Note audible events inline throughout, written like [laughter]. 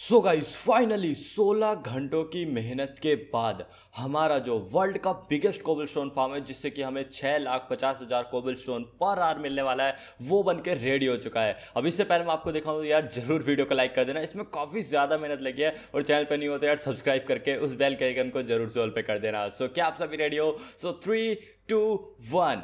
So guys finally 16 घंटों की मेहनत के बाद हमारा जो वर्ल्ड का बिगेस्ट कोबल स्टोन फार्म है जिससे कि हमें छः लाख पचास हज़ार कोबल स्टोन पर आर मिलने वाला है वो बन के रेडी हो चुका है अब इससे पहले मैं आपको दिखाऊँ यार जरूर वीडियो को लाइक कर देना इसमें काफ़ी ज़्यादा मेहनत लगी है और चैनल पर नहीं होते तो यार सब्सक्राइब करके उस बेल के आइकन को जरूर सोल पे कर देना सो so, क्या आप सभी रेडी हो so three two one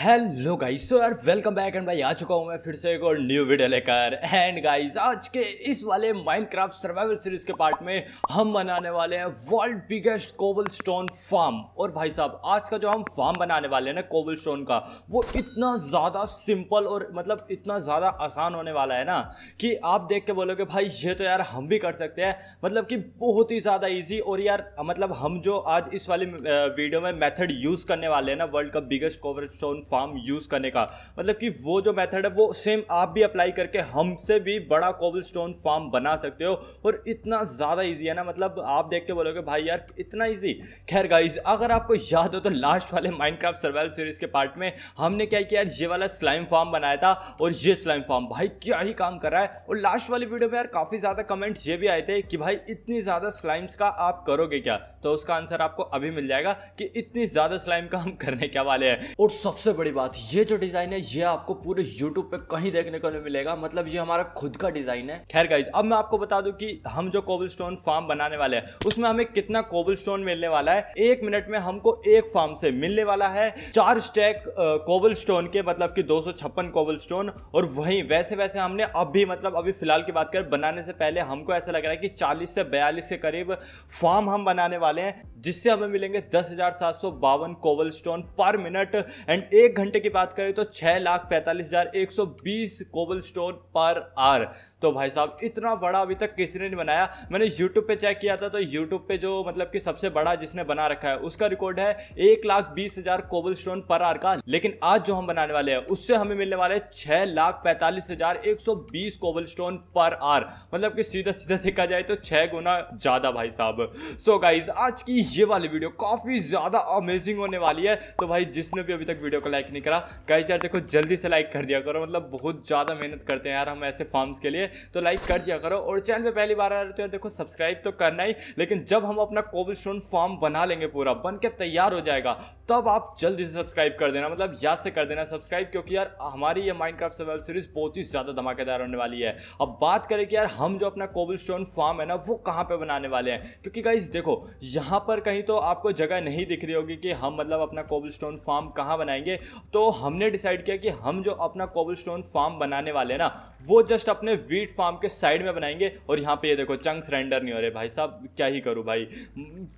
hello guys so यार वेलकम बैक एंड भाई आ चुका हूँ मैं फिर से एक और न्यू वीडियो लेकर एंड गाइस आज के इस वाले माइनक्राफ्ट सर्वाइवल सीरीज के पार्ट में हम बनाने वाले हैं world biggest cobblestone farm और भाई साहब आज का जो हम फार्म बनाने वाले हैं ना कोबल स्टोन का वो इतना ज़्यादा सिंपल और मतलब इतना ज़्यादा आसान होने वाला है ना कि आप देख के बोलोगे भाई ये तो यार हम भी कर सकते हैं मतलब कि बहुत ही ज़्यादा ईजी और यार मतलब हम जो आज इस वाली वीडियो में मैथड यूज़ करने वाले हैं ना वर्ल्ड का biggest cobblestone farm use करने का मतलब कि वो जो मेथड है वो सेम आप भी अप्लाई करके हमसे भी बड़ा कोबल स्टोन फॉर्म बना सकते हो और इतना ज़्यादा ईजी है ना मतलब आप देख के बोलोगे भाई यार इतना ईजी खैर गाइज अगर आपको याद हो तो लास्ट वाले माइनक्राफ्ट सर्वाइवल सीरीज़ के पार्ट में हमने क्या किया यार ये वाला स्लाइम फॉर्म बनाया था और ये स्लाइम फॉर्म भाई क्या ही काम कर रहा है और लास्ट वाली वीडियो में यार काफ़ी ज़्यादा कमेंट्स ये भी आए थे कि भाई इतनी ज़्यादा स्लाइम्स का आप करोगे क्या तो उसका आंसर आपको अभी मिल जाएगा कि इतनी ज़्यादा स्लाइम का हम करने क्या वाले हैं और सबसे बड़ी बात ये जो डिजाइन है ये आपको पूरे यूट्यूब पे कहीं देखने को नहीं मिलेगा मतलब ये हमारा खुद का डिजाइन है खैर गाइज अब मैं आपको बता दूं कि हम जो कोबल स्टोन फार्म बनाने वाले हैं उसमें हमें कितना कोबल स्टोन मिलने वाला है एक मिनट में हमको एक फार्म से मिलने वाला है चार स्टैक कोबल स्टोन के मतलब की दो सौ स्टोन और वही वैसे वैसे हमने अभी मतलब अभी फिलहाल की बात कर बनाने से पहले हमको ऐसा लग रहा है कि चालीस से बयालीस के करीब फार्म हम बनाने वाले हैं जिससे हमें मिलेंगे दस हजार सात सौ बावन कोवल स्टोन पर मिनट एंड एक एक घंटे की बात करें तो छह लाख पैंतालीस हज़ार एक सौ बीस कोबल स्टोन पर आर तो भाई साहब इतना बड़ा अभी तक किसी ने नहीं बनाया मैंने यूट्यूब पे चेक किया था तो यूट्यूब पे जो मतलब कि सबसे बड़ा जिसने बना रखा है उसका रिकॉर्ड है एक लाख बीस हज़ार कोबल स्टोन पर आर का लेकिन आज जो हम बनाने वाले हैं उससे हमें मिलने वाले छह लाख पैंतालीस हज़ार एक सौ बीस कोबल स्टोन पर आर मतलब कि सीधा सीधा देखा जाए तो छह गुना ज़्यादा भाई साहब सो so गाइज आज की ये वाली वीडियो काफ़ी ज़्यादा अमेजिंग होने वाली है तो भाई जिसने भी अभी तक वीडियो को लाइक नहीं करा गाइज यार देखो जल्दी से लाइक कर दिया करो मतलब बहुत ज़्यादा मेहनत करते हैं यार हम ऐसे फार्म्स के लिए तो लाइक कर दिया करो और चैनल पर पहली बार आ रहे हो तो यार देखो सब्सक्राइब तो करना ही लेकिन जब हम अपना कोबल स्टोन फॉर्म बना लेंगे पूरा बन के तैयार हो जाएगा तब आप जल्दी से सब्सक्राइब कर देना मतलब याद से कर देना सब्सक्राइब क्योंकि यार हमारी ये माइनक्राफ्ट सर्वाइवल सीरीज बहुत ही ज़्यादा धमाकेदार होने वाली है अब बात करें कि यार हम जो अपना कोबल स्टोन फॉर्म है ना वो कहाँ पर बनाने वाले हैं क्योंकि गाइज देखो यहाँ पर कहीं तो आपको जगह नहीं दिख रही होगी कि हम मतलब अपना कोबल स्टोन फार्म कहाँ बनाएंगे तो हमने डिसाइड किया कि हम जो अपना कोबल स्टोन फार्म बनाने वाले हैं ना वो जस्ट अपने वी वीट फार्म के साइड में बनाएंगे और यहाँ पे ये देखो चंक्स रेंडर नहीं हो रहे भाई साहब क्या ही करूँ भाई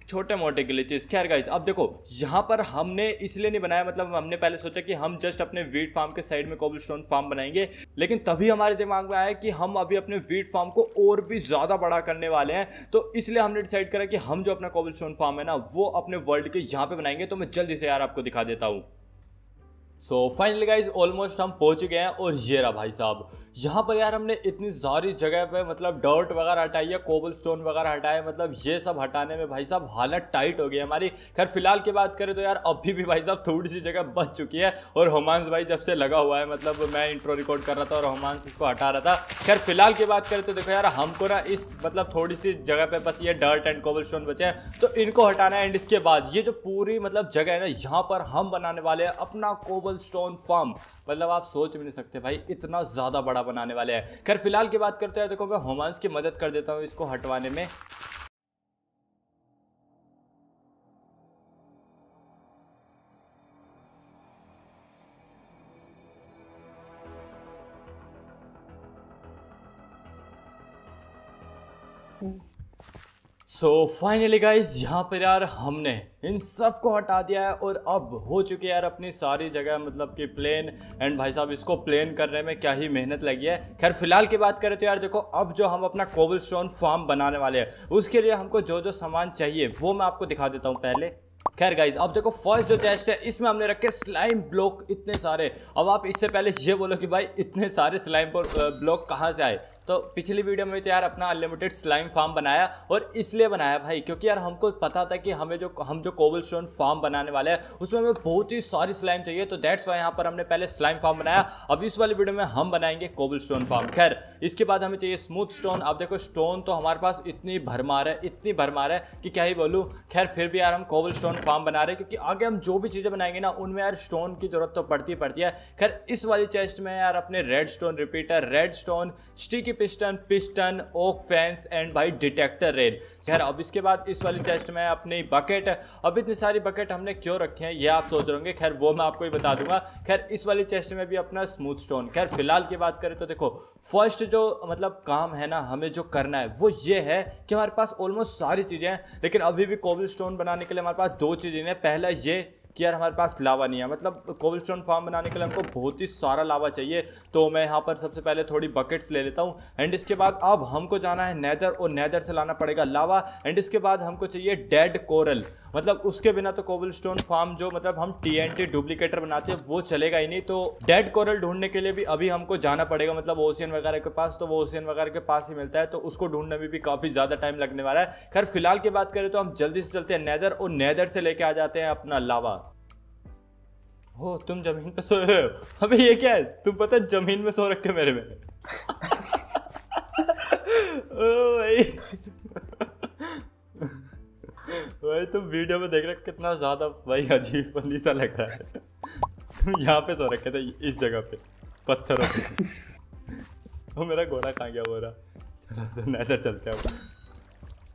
छोटे मोटे ग्लिचेस खैर गाइस अब देखो यहाँ पर हमने इसलिए नहीं बनाया मतलब हमने पहले सोचा कि हम जस्ट अपने वीट फार्म के साइड में कोबल फार्म बनाएंगे लेकिन तभी हमारे दिमाग में आया कि हम अभी अपने वीट फार्म को और भी ज़्यादा बड़ा करने वाले हैं तो इसलिए हमने डिसाइड करा कि हम जो अपना कोबल फार्म है ना वो अपने वर्ल्ड के यहाँ पर बनाएंगे तो मैं जल्दी से यार आपको दिखा देता हूँ सो फाइनली गाइज ऑलमोस्ट हम पहुंच गए हैं और ये रहा भाई साहब यहाँ पर यार हमने इतनी सारी जगह पे मतलब डर्ट वगैरह हटाई है कोबल स्टोन वगैरह हटाए मतलब ये सब हटाने में भाई साहब हालत टाइट हो गई हमारी खैर फिलहाल की बात करें तो यार अभी भी भाई साहब थोड़ी सी जगह बच चुकी है और हमांस भाई जब से लगा हुआ है मतलब मैं इंट्रो रिकॉर्ड कर रहा था और हमांस इसको हटा रहा था खैर फिलहाल की बात करें तो देखो यार हमको ना इस मतलब थोड़ी सी जगह पर बस ये डर्ट एंड कोबल स्टोन बचे हैं तो इनको हटाना है एंड इसके बाद ये जो पूरी मतलब जगह है ना यहाँ पर हम बनाने वाले हैं अपना कोबल स्टोन फार्म मतलब आप सोच भी नहीं सकते भाई इतना ज़्यादा बड़ा बड़ा बनाने वाले हैं खैर फिलहाल की बात करते हैं देखो तो मैं होमांस की मदद कर देता हूँ इसको हटवाने में सो फाइनली गाइज यहाँ पर यार हमने इन सब को हटा दिया है और अब हो चुके यार अपनी सारी जगह मतलब कि प्लेन एंड भाई साहब इसको प्लेन करने में क्या ही मेहनत लगी है खैर फिलहाल की बात करें तो यार देखो अब जो हम अपना कोबल स्टोन फार्म बनाने वाले हैं उसके लिए हमको जो जो सामान चाहिए वो मैं आपको दिखा देता हूँ पहले खैर गाइज अब देखो फर्स्ट जो चेस्ट है इसमें हमने रखे स्लाइम ब्लॉक इतने सारे अब आप इससे पहले ये बोलो कि भाई इतने सारे स्लाइम ब्लॉक कहाँ से आए तो पिछली वीडियो में तो यार अपना अनलिमिटेड स्लाइम फार्म बनाया और इसलिए बनाया भाई क्योंकि यार हमको पता था कि हमें जो हम जो कोबल स्टोन फार्म बनाने वाले हैं उसमें हमें बहुत ही सारी स्लाइम चाहिए तो दैट्स वाई यहाँ पर हमने पहले स्लाइम फार्म बनाया अब इस वाली वीडियो में हम बनाएंगे कोबल स्टोन फार्म खैर इसके बाद हमें चाहिए स्मूथ स्टोन अब देखो स्टोन तो हमारे पास इतनी भरमार है इतनी भरमार है कि क्या ही बोलूँ खैर फिर भी यार हम कोबल स्टोन फार्म बना रहे हैं क्योंकि आगे हम जो भी चीज़ें बनाएंगे ना उनमें यार स्टोन की जरूरत तो पड़ती पड़ती है खैर इस वाली चेस्ट में यार अपने redstone repeater redstone sticky piston piston oak fence and भाई डिटेक्टर रेल खैर अब इसके बाद इस वाली चेस्ट में अपनी बकेट अब इतनी सारी बकेट हमने क्यों रखे हैं ये आप सोच रहे होंगे खैर वो मैं आपको ही बता दूंगा खैर इस वाली चेस्ट में भी अपना स्मूथ स्टोन खैर फिलहाल की बात करें तो देखो फर्स्ट जो मतलब काम है ना हमें जो करना है वो ये है कि हमारे पास ऑलमोस्ट सारी चीज़ें हैं लेकिन अभी भी कोबल स्टोन बनाने के लिए हमारे पास दो चीज़ें हैं पहला ये कि यार हमारे पास लावा नहीं है मतलब कोबल स्टोन फार्म बनाने के लिए हमको बहुत ही सारा लावा चाहिए तो मैं यहाँ पर सबसे पहले थोड़ी बकेट्स ले लेता हूँ एंड इसके बाद अब हमको जाना है नैदर और नैदर से लाना पड़ेगा लावा एंड इसके बाद हमको चाहिए डेड कोरल मतलब उसके बिना तो कोबल स्टोन फार्म जो मतलब हम टी एन टी डुप्लीकेटर बनाते हैं वो चलेगा ही नहीं तो डेड कोरल ढूंढने के लिए भी अभी हमको जाना पड़ेगा मतलब ओशियन वगैरह के पास तो वो ओशियन वगैरह के पास ही मिलता है तो उसको ढूंढने में भी काफ़ी ज़्यादा टाइम लगने वाला है खैर फिलहाल की बात करें तो हम जल्दी से चलते हैं नैदर और नैदर से लेके आ जाते हैं अपना लावा हो तुम जमीन पे सोए हो अबे ये क्या है तुम पता जमीन में सो रखे मेरे में [laughs] ओ भाई भाई तुम वीडियो में देख रहे हो कितना ज्यादा भाई अजीब फनी सा लग रहा है तुम यहाँ पे सो रखे थे इस जगह पे पत्थर पे तो मेरा घोड़ा कहाँ गया बोरा चलो तो नैदर चलते हैं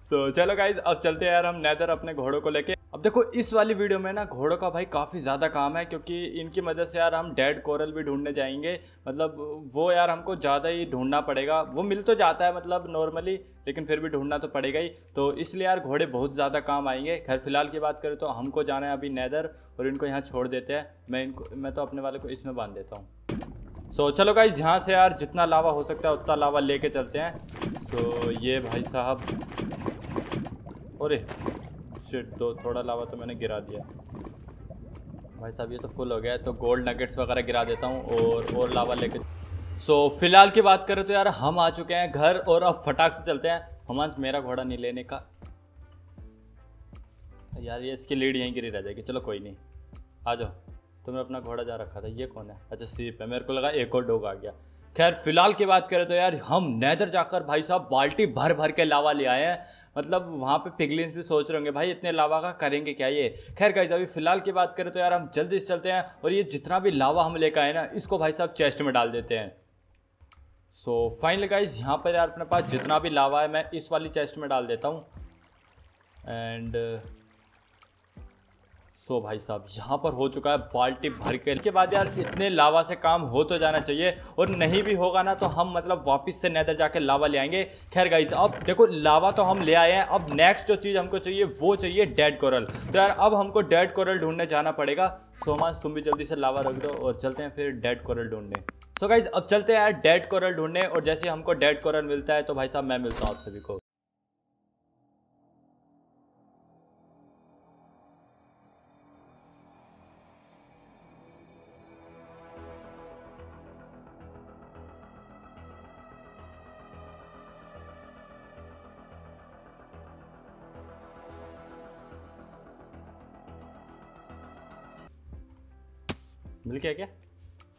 सो so, चलो गाइज अब चलते हैं यार हम नैदर अपने घोड़ों को लेके अब देखो इस वाली वीडियो में ना घोड़ों का भाई काफ़ी ज़्यादा काम है क्योंकि इनकी मदद से यार हम डेड कोरल भी ढूंढने जाएंगे मतलब वो यार हमको ज़्यादा ही ढूंढना पड़ेगा वो मिल तो जाता है मतलब नॉर्मली लेकिन फिर भी ढूंढना तो पड़ेगा ही तो इसलिए यार घोड़े बहुत ज़्यादा काम आएंगे खैर फिलहाल की बात करें तो हमको जाना है अभी नैदर और इनको यहाँ छोड़ देते हैं मैं इनको मैं तो अपने वाले को इसमें बांध देता हूँ सो चलो गाइज यहाँ से यार जितना लावा हो सकता है उतना लावा लेके चलते हैं सो ये भाई साहब और शिट दो थोड़ा लावा तो मैंने गिरा दिया भाई साहब ये तो फुल हो गया है तो गोल्ड नगेट्स वगैरह गिरा देता हूँ और और लावा लेके सो so, फिलहाल की बात करें तो यार हम आ चुके हैं घर और अब फटाक से चलते हैं हमांस मेरा घोड़ा नहीं लेने का यार ये इसकी लीड यहीं गिरी रह जाएगी चलो कोई नहीं आ जाओ तुमने अपना घोड़ा जा रखा था ये कौन है अच्छा सीप है मेरे को लगा एक और डोग आ गया खैर फिलहाल की बात करें तो यार हम नैदर जाकर भाई साहब बाल्टी भर भर के लावा ले आए हैं मतलब वहाँ पे पिगलिंस भी सोच रहे होंगे भाई इतने लावा का करेंगे क्या ये खैर गाइज अभी फिलहाल की बात करें तो यार हम जल्दी से चलते हैं और ये जितना भी लावा हम लेकर आए ना इसको भाई साहब चेस्ट में डाल देते हैं सो फाइनल गाइज यहाँ पर यार अपने पास जितना भी लावा है मैं इस वाली चेस्ट में डाल देता हूँ एंड सो भाई साहब यहाँ पर हो चुका है बाल्टी भर के इसके बाद यार इतने लावा से काम हो तो जाना चाहिए और नहीं भी होगा ना तो हम मतलब वापस से नैदर जाके लावा ले आएंगे खैर गाइज अब देखो लावा तो हम ले आए हैं अब नेक्स्ट जो चीज़ हमको चाहिए वो चाहिए डेड कोरल तो यार अब हमको डेड कोरल ढूंढने जाना पड़ेगा सोमांस तुम भी जल्दी से लावा रख दो और चलते हैं फिर डेड कोरल ढूंढने सो so गाइज अब चलते हैं यार डेड कोरल ढूंढने और जैसे हमको डेड कोरल मिलता है तो भाई साहब मैं मिलता हूँ आप सभी को मिल गया क्या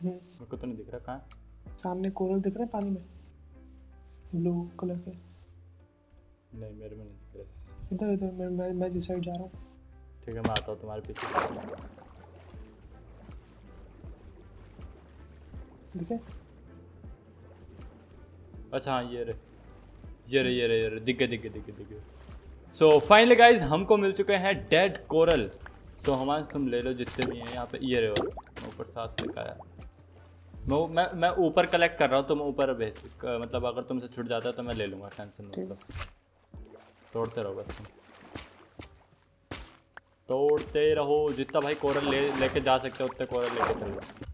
हम्म। मेरे को तो नहीं दिख रहा कहाँ सामने कोरल दिख रहा है पानी में ब्लू कलर के नहीं मेरे में नहीं दिख रहा इधर इधर मैं मैं, मैं जिस साइड जा रहा हूँ ठीक है मैं आता हूँ तुम्हारे पीछे दिखे अच्छा हाँ ये रे ये रे ये रे ये रे दिख गए दिख गए दिख गए दिख गए सो फाइनली गाइज हमको मिल चुके हैं डेड कोरल सो so, हमारे तुम ले लो जितने भी हैं यहाँ पे ये रहे ऊपर सांस लटकाया मैं मैं मैं ऊपर कलेक्ट कर रहा हूँ तुम ऊपर भेज मतलब अगर तुमसे छूट जाता है तो मैं ले लूँगा टेंशन मत तोड़ते रहो बस तुम तोड़ते रहो जितना भाई कोरल ले लेके जा सकते हो उतने कोरल लेके चलो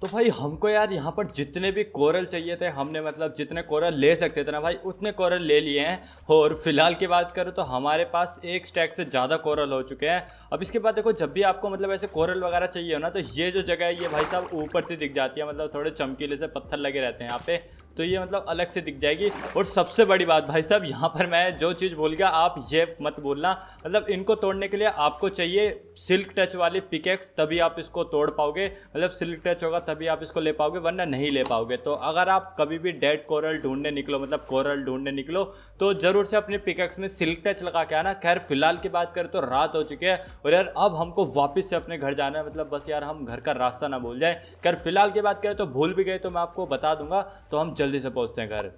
तो भाई हमको यार यहाँ पर जितने भी कोरल चाहिए थे हमने मतलब जितने कोरल ले सकते थे ना भाई उतने कोरल ले लिए हैं और फिलहाल की बात करूँ तो हमारे पास एक स्टैक से ज़्यादा कोरल हो चुके हैं अब इसके बाद देखो जब भी आपको मतलब ऐसे कोरल वगैरह चाहिए हो ना तो ये जो जगह है ये भाई साहब ऊपर से दिख जाती है मतलब थोड़े चमकीले से पत्थर लगे रहते हैं यहाँ पे तो ये मतलब अलग से दिख जाएगी और सबसे बड़ी बात भाई साहब यहाँ पर मैं जो चीज़ बोल गया आप ये मत बोलना मतलब इनको तोड़ने के लिए आपको चाहिए सिल्क टच वाली पिकेक्स तभी आप इसको तोड़ पाओगे मतलब सिल्क टच होगा तभी आप इसको ले पाओगे वरना नहीं ले पाओगे तो अगर आप कभी भी डेड कोरल ढूंढने निकलो मतलब कोरल ढूंढने निकलो तो ज़रूर से अपने पिकेक्स में सिल्क टच लगा के आना खैर फिलहाल की बात करें तो रात हो चुकी है और यार अब हमको वापस से अपने घर जाना है मतलब बस यार हम घर का रास्ता ना भूल जाए खैर फिलहाल की बात करें तो भूल भी गए तो मैं आपको बता दूंगा तो हम जल्दी से पहुंचते हैं घर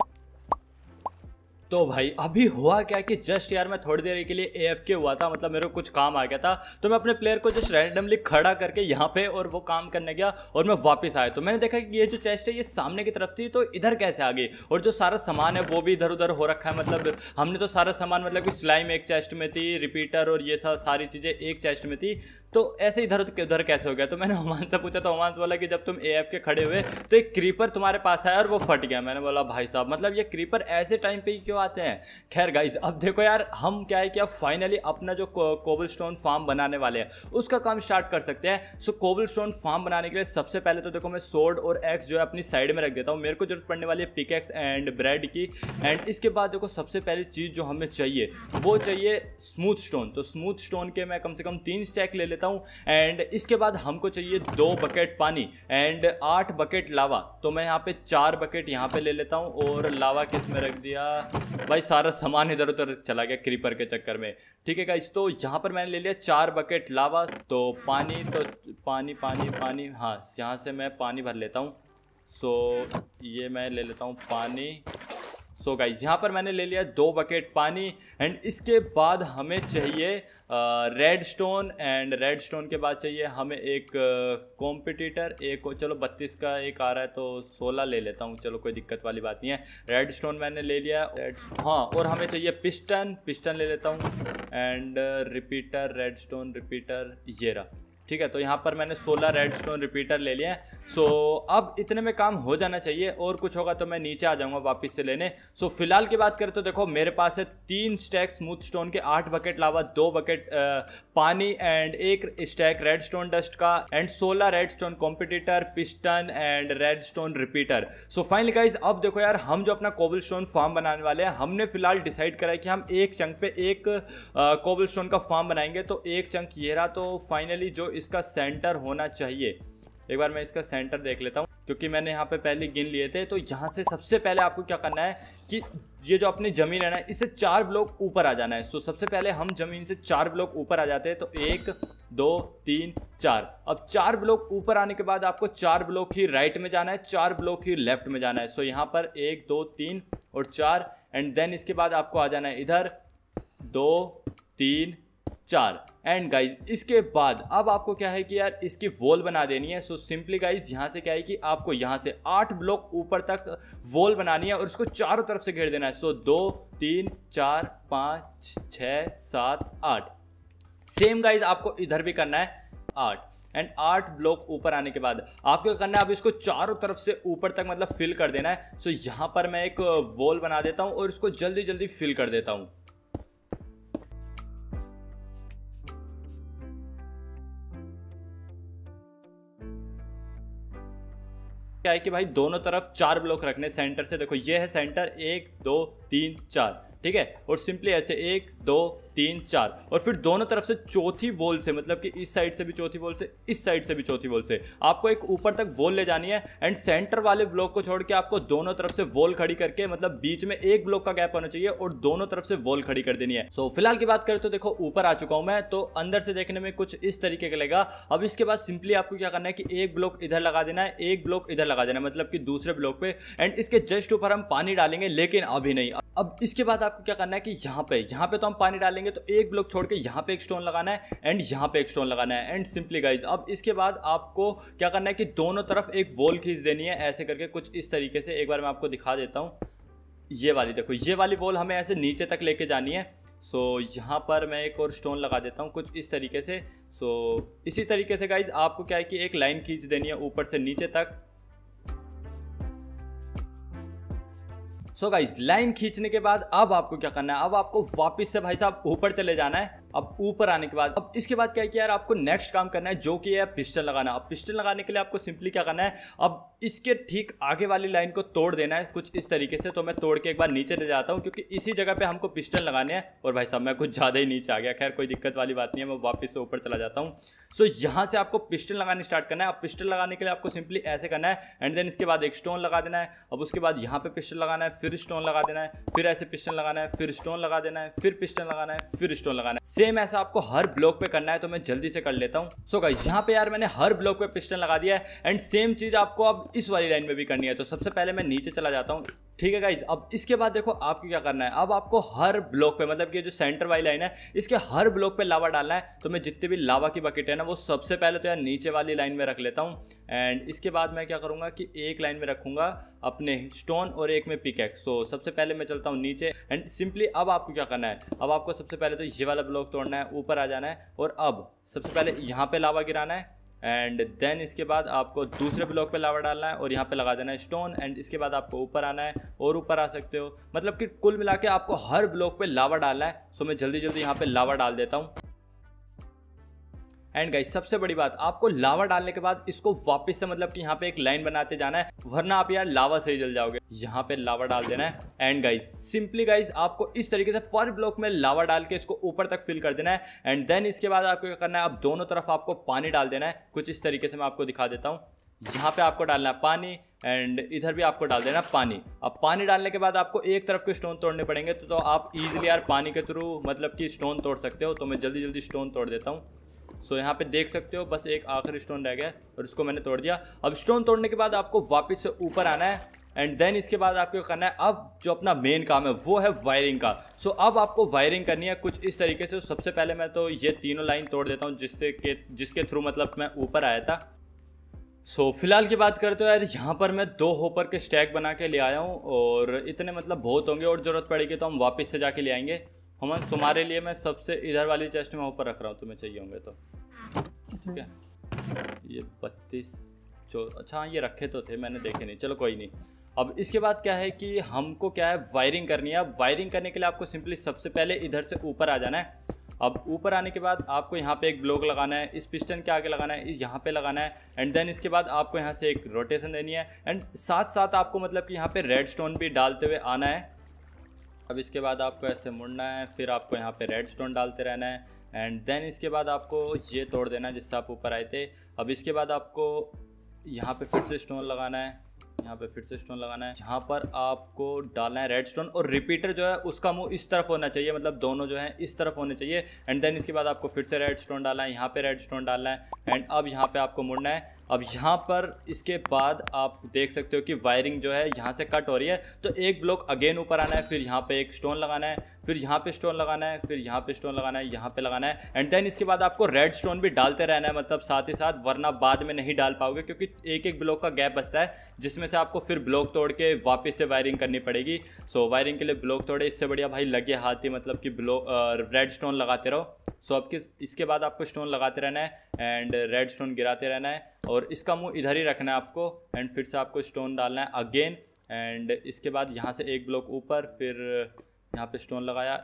तो भाई अभी हुआ क्या कि जस्ट यार मैं थोड़ी देर के लिए एफ के हुआ था मतलब मेरे को कुछ काम आ गया था तो मैं अपने प्लेयर को जस्ट रैंडमली खड़ा करके यहाँ पे और वो काम करने गया और मैं वापस आया तो मैंने देखा कि ये जो चेस्ट है ये सामने की तरफ थी तो इधर कैसे आ गई और जो सारा सामान है वो भी इधर उधर हो रखा है मतलब हमने तो सारा सामान मतलब कि स्लाइम एक चेस्ट में थी रिपीटर और ये सब सारी चीज़ें एक चेस्ट में थी तो ऐसे इधर उधर कैसे हो गया तो मैंने [laughs] हमान से पूछा तो हमान से बोला कि जब तुम ए के खड़े हुए तो एक क्रीपर तुम्हारे पास आया और वो फट गया मैंने बोला भाई साहब मतलब ये क्रीपर ऐसे टाइम पर क्यों बात है खैर गाइज अब देखो यार हम क्या है कि अब फाइनली अपना जो कोबल स्टोन फार्म बनाने वाले हैं उसका काम स्टार्ट कर सकते हैं सो कोबल स्टोन फार्म बनाने के लिए सबसे पहले तो देखो मैं सोड और एक्स जो है अपनी साइड में रख देता हूँ मेरे को जरूरत पड़ने वाली है पिकेक्स एंड ब्रेड की एंड इसके बाद देखो सबसे पहली चीज़ जो हमें चाहिए वो चाहिए स्मूथ स्टोन तो स्मूथ स्टोन के मैं कम से कम तीन स्टैक ले लेता हूँ एंड इसके बाद हमको चाहिए दो बकेट पानी एंड आठ बकेट लावा तो मैं यहाँ पे चार बकेट यहाँ पे ले लेता हूँ और लावा किस में रख दिया भाई सारा सामान इधर उधर चला गया क्रीपर के चक्कर में ठीक है गाइस तो यहाँ पर मैंने ले लिया चार बकेट लावा तो पानी तो पानी पानी पानी हाँ यहाँ से मैं पानी भर लेता हूँ सो ये मैं ले लेता हूँ पानी सो so गाइज यहाँ पर मैंने ले लिया दो बकेट पानी एंड इसके बाद हमें चाहिए redstone and redstone के बाद चाहिए हमें एक कॉम्पिटिटर एक चलो बत्तीस का एक आ रहा है तो सोलह ले लेता हूँ चलो कोई दिक्कत वाली बात नहीं है रेड स्टोन मैंने ले लिया रेड हाँ और हमें चाहिए पिस्टन पिस्टन ले लेता हूँ and repeater redstone repeater येरा ठीक है तो यहाँ पर मैंने 16 रेड स्टोन रिपीटर ले लिए हैं सो अब इतने में काम हो जाना चाहिए और कुछ होगा तो मैं नीचे आ जाऊँगा वापस से लेने सो फिलहाल की बात करें तो देखो मेरे पास है तीन स्टैक स्मूथ स्टोन के आठ बकेट लावा दो बकेट आ, पानी एंड एक स्टैक रेड स्टोन डस्ट का एंड सोलह redstone competitor piston and redstone repeater so final guys अब देखो यार हम जो अपना कोबल स्टोन फार्म बनाने वाले हैं हमने फिलहाल डिसाइड करा है कि हम एक चंक पे एक कोबल स्टोन का फार्म बनाएंगे तो एक चंक ये रहा तो फाइनली जो इसका सेंटर होना चाहिए एक बार मैं इसका सेंटर देख लेता हूँ क्योंकि मैंने यहाँ पे पहले गिन लिए थे तो यहाँ से सबसे पहले आपको क्या करना है कि ये जो अपनी ज़मीन है ना इसे चार ब्लॉक ऊपर आ जाना है सो सबसे पहले हम ज़मीन से चार ब्लॉक ऊपर आ जाते हैं तो एक दो तीन चार अब चार ब्लॉक ऊपर आने के बाद आपको चार ब्लॉक ही राइट में जाना है चार ब्लॉक ही लेफ्ट में जाना है सो यहाँ पर एक दो तीन और चार एंड देन इसके बाद आपको आ जाना है इधर दो तीन चार एंड गाइज इसके बाद अब आपको क्या है कि यार इसकी वॉल बना देनी है सो सिंपली गाइज यहाँ से क्या है कि आपको यहाँ से आठ ब्लॉक ऊपर तक वॉल बनानी है और इसको चारों तरफ से घेर देना है सो दो तीन चार पाँच छ सात आठ सेम गाइज आपको इधर भी करना है आठ एंड आठ ब्लॉक ऊपर आने के बाद आपको करना है आप इसको चारों तरफ से ऊपर तक मतलब फिल कर देना है सो so, यहाँ पर मैं एक वॉल बना देता हूँ और इसको जल्दी जल्दी फिल कर देता हूँ क्या है कि भाई दोनों तरफ चार ब्लॉक रखने सेंटर से देखो ये है सेंटर एक दो तीन चार ठीक है और सिंपली ऐसे एक दो तीन चार और फिर दोनों तरफ से चौथी वॉल से मतलब कि इस साइड से भी चौथी वॉल से इस साइड से भी चौथी वॉल से आपको एक ऊपर तक वॉल ले जानी है एंड सेंटर वाले ब्लॉक को छोड़ के आपको दोनों तरफ से वॉल खड़ी करके मतलब बीच में एक ब्लॉक का गैप होना चाहिए और दोनों तरफ से वॉल खड़ी कर देनी है सो so, फिलहाल की बात करें तो देखो ऊपर आ चुका हूं मैं तो अंदर से देखने में कुछ इस तरीके का लेगा अब इसके बाद सिंपली आपको क्या करना है कि एक ब्लॉक इधर लगा देना है एक ब्लॉक इधर लगा देना है मतलब कि दूसरे ब्लॉक पे एंड इसके जस्ट ऊपर हम पानी डालेंगे लेकिन अभी नहीं अब इसके बाद आपको क्या करना है कि यहाँ पे यहाँ पे तो हम पानी डालेंगे जाएंगे तो एक ब्लॉक छोड़ के यहाँ पे एक स्टोन लगाना है एंड यहाँ पे एक स्टोन लगाना है एंड सिंपली गाइज अब इसके बाद आपको क्या करना है कि दोनों तरफ एक वॉल खींच देनी है ऐसे करके कुछ इस तरीके से एक बार मैं आपको दिखा देता हूँ ये वाली देखो ये वाली वॉल हमें ऐसे नीचे तक लेके जानी है सो so, यहाँ पर मैं एक और स्टोन लगा देता हूँ कुछ इस तरीके से सो so, इसी तरीके से गाइज आपको क्या है कि एक लाइन खींच देनी है ऊपर से नीचे तक सो गाइज लाइन खींचने के बाद अब आपको क्या करना है अब आपको वापस से भाई साहब ऊपर चले जाना है अब ऊपर आने के बाद अब इसके बाद क्या किया यार आपको नेक्स्ट काम करना है जो कि है पिस्टन लगाना अब पिस्टन लगाने के लिए आपको सिंपली क्या करना है अब इसके ठीक आगे वाली लाइन को तोड़ देना है कुछ इस तरीके से तो मैं तोड़ के एक बार नीचे ले जाता हूँ क्योंकि इसी जगह पे हमको पिस्टन लगाने हैं और भाई साहब मैं कुछ ज़्यादा ही नीचे आ गया खैर कोई दिक्कत वाली बात नहीं है मैं वापस से ऊपर चला जाता हूँ सो so, यहाँ से आपको पिस्टन लगाने स्टार्ट करना है अब पिस्टन लगाने के लिए आपको सिंपली ऐसे करना है एंड देन इसके बाद एक स्टोन लगा देना है अब उसके बाद यहाँ पर पिस्टन लगाना है फिर स्टोन लगा देना है फिर ऐसे पिस्टन लगाना है फिर स्टोन लगा देना है फिर पिस्टन लगाना है फिर स्टोन लगाना है सेम ऐसा आपको हर ब्लॉक पे करना है तो मैं जल्दी से कर लेता हूँ सो गाइज यहाँ पे यार मैंने हर ब्लॉक पे पिस्टन लगा दिया है एंड सेम चीज़ आपको अब इस वाली लाइन में भी करनी है तो सबसे पहले मैं नीचे चला जाता हूँ ठीक है गाइज अब इसके बाद देखो आपको क्या करना है अब आपको हर ब्लॉक पे मतलब कि जो सेंटर वाली लाइन है इसके हर ब्लॉक पे लावा डालना है तो मैं जितने भी लावा की बकेट है ना वो सबसे पहले तो यार नीचे वाली लाइन में रख लेता हूँ एंड इसके बाद मैं क्या करूँगा कि एक लाइन में रखूँगा अपने स्टोन और एक में पिक सो सबसे पहले मैं चलता हूँ नीचे एंड सिंपली अब आपको क्या करना है अब आपको सबसे पहले तो ये वाला ब्लॉक तोड़ना है ऊपर आ जाना है और अब सबसे पहले यहाँ पर लावा गिराना है एंड देन इसके बाद आपको दूसरे ब्लॉक पे लावा डालना है और यहाँ पे लगा देना है स्टोन एंड इसके बाद आपको ऊपर आना है और ऊपर आ सकते हो मतलब कि कुल मिला के आपको हर ब्लॉक पे लावा डालना है सो मैं जल्दी जल्दी यहाँ पे लावा डाल देता हूँ एंड गाइस सबसे बड़ी बात आपको लावा डालने के बाद इसको वापस से मतलब कि यहाँ पे एक लाइन बनाते जाना है वरना आप यार लावा से ही जल जाओगे यहाँ पे लावा डाल देना है एंड गाइस सिंपली गाइस आपको इस तरीके से पर ब्लॉक में लावा डाल के इसको ऊपर तक फिल कर देना है एंड देन इसके बाद आपको क्या करना है आप दोनों तरफ आपको पानी डाल देना है कुछ इस तरीके से मैं आपको दिखा देता हूँ यहाँ पे आपको डालना है पानी एंड इधर भी आपको डाल देना पानी अब पानी डालने के बाद आपको एक तरफ के स्टोन तोड़ने पड़ेंगे तो, तो आप इजीली यार पानी के थ्रू मतलब कि स्टोन तोड़ सकते हो तो मैं जल्दी जल्दी स्टोन तोड़ देता हूँ सो so, यहाँ पे देख सकते हो बस एक आखिरी स्टोन रह गया और इसको मैंने तोड़ दिया अब स्टोन तोड़ने के बाद आपको वापस से ऊपर आना है एंड देन इसके बाद आपको करना है अब जो अपना मेन काम है वो है वायरिंग का सो so, अब आपको वायरिंग करनी है कुछ इस तरीके से सबसे पहले मैं तो ये तीनों लाइन तोड़ देता हूँ जिससे के जिसके थ्रू मतलब मैं ऊपर आया था सो so, फिलहाल की बात करते हो यार यहाँ पर मैं दो होपर के स्टैक बना के ले आया हूँ और इतने मतलब बहुत होंगे और ज़रूरत पड़ेगी तो हम वापस से जाके ले आएंगे हमन तुम्हारे लिए मैं सबसे इधर वाली चेस्ट में ऊपर रख रहा हूँ तुम्हें चाहिए होंगे तो ठीक है ये बत्तीस जो अच्छा हाँ ये रखे तो थे मैंने देखे नहीं चलो कोई नहीं अब इसके बाद क्या है कि हमको क्या है वायरिंग करनी है वायरिंग करने के लिए आपको सिंपली सबसे पहले इधर से ऊपर आ जाना है अब ऊपर आने के बाद आपको यहाँ पे एक ब्लॉक लगाना है इस पिस्टन के आगे लगाना है इस यहाँ पे लगाना है एंड देन इसके बाद आपको यहाँ से एक रोटेशन देनी है एंड साथ साथ आपको मतलब कि यहाँ पे रेड स्टोन भी डालते हुए आना है अब इसके बाद आपको ऐसे मुड़ना है फिर आपको यहाँ पे रेड स्टोन डालते रहना है एंड देन इसके बाद आपको ये तोड़ देना है जिससे आप ऊपर आए थे अब इसके बाद आपको यहाँ पे फिर से स्टोन लगाना है यहाँ पे फिर से स्टोन लगाना है जहाँ पर आपको डालना है रेड स्टोन और रिपीटर जो है उसका मुंह इस तरफ होना चाहिए मतलब दोनों जो है इस तरफ होने चाहिए एंड देन इसके बाद आपको फिर से रेड स्टोन डालना है यहाँ पे रेड स्टोन डालना है एंड अब यहाँ पे आपको मुड़ना है अब यहाँ पर इसके बाद आप देख सकते हो कि वायरिंग जो है यहाँ से कट हो रही है तो एक ब्लॉक अगेन ऊपर आना है फिर यहाँ पे एक स्टोन लगाना है फिर यहाँ पे स्टोन लगाना है फिर यहाँ पे स्टोन लगाना है यहाँ पे लगाना है एंड देन इसके बाद आपको रेड स्टोन भी डालते रहना है मतलब साथ ही साथ वरना बाद में नहीं डाल पाओगे क्योंकि एक एक ब्लॉक का गैप बचता है जिसमें से आपको फिर ब्लॉक तोड़ के वापस से वायरिंग करनी पड़ेगी सो so, वायरिंग के लिए ब्लॉक तोड़े इससे बढ़िया भाई लगे हाथ ही मतलब कि ब्लॉक रेड स्टोन लगाते रहो सो so, किस इसके बाद आपको स्टोन लगाते रहना है एंड रेड स्टोन गिराते रहना है और इसका मुँह इधर ही रखना है आपको एंड फिर से आपको स्टोन डालना है अगेन एंड इसके बाद यहाँ से एक ब्लॉक ऊपर फिर यहाँ पे स्टोन लगाया